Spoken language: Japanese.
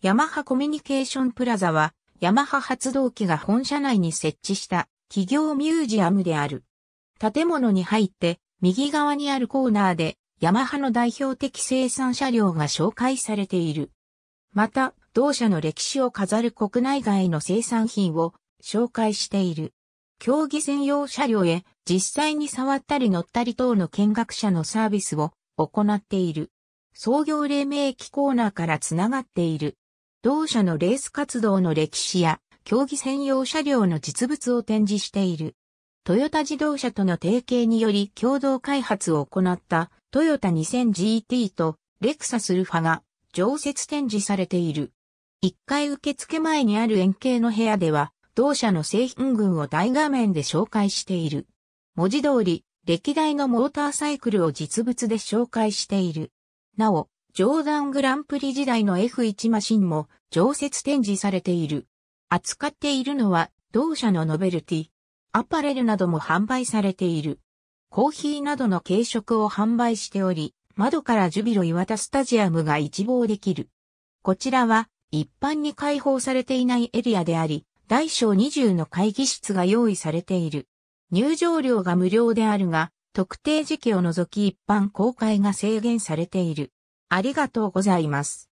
ヤマハコミュニケーションプラザは、ヤマハ発動機が本社内に設置した企業ミュージアムである。建物に入って、右側にあるコーナーで、ヤマハの代表的生産車両が紹介されている。また、同社の歴史を飾る国内外の生産品を紹介している。競技専用車両へ実際に触ったり乗ったり等の見学者のサービスを行っている。創業黎明期コーナーからつながっている。同社のレース活動の歴史や競技専用車両の実物を展示している。トヨタ自動車との提携により共同開発を行ったトヨタ 2000GT とレクサスルファが常設展示されている。1階受付前にある円形の部屋では同社の製品群を大画面で紹介している。文字通り歴代のモーターサイクルを実物で紹介している。なお、ジョーダングランプリ時代の F1 マシンも常設展示されている。扱っているのは同社のノベルティ、アパレルなども販売されている。コーヒーなどの軽食を販売しており、窓からジュビロ磐田スタジアムが一望できる。こちらは一般に開放されていないエリアであり、大小20の会議室が用意されている。入場料が無料であるが、特定時期を除き一般公開が制限されている。ありがとうございます。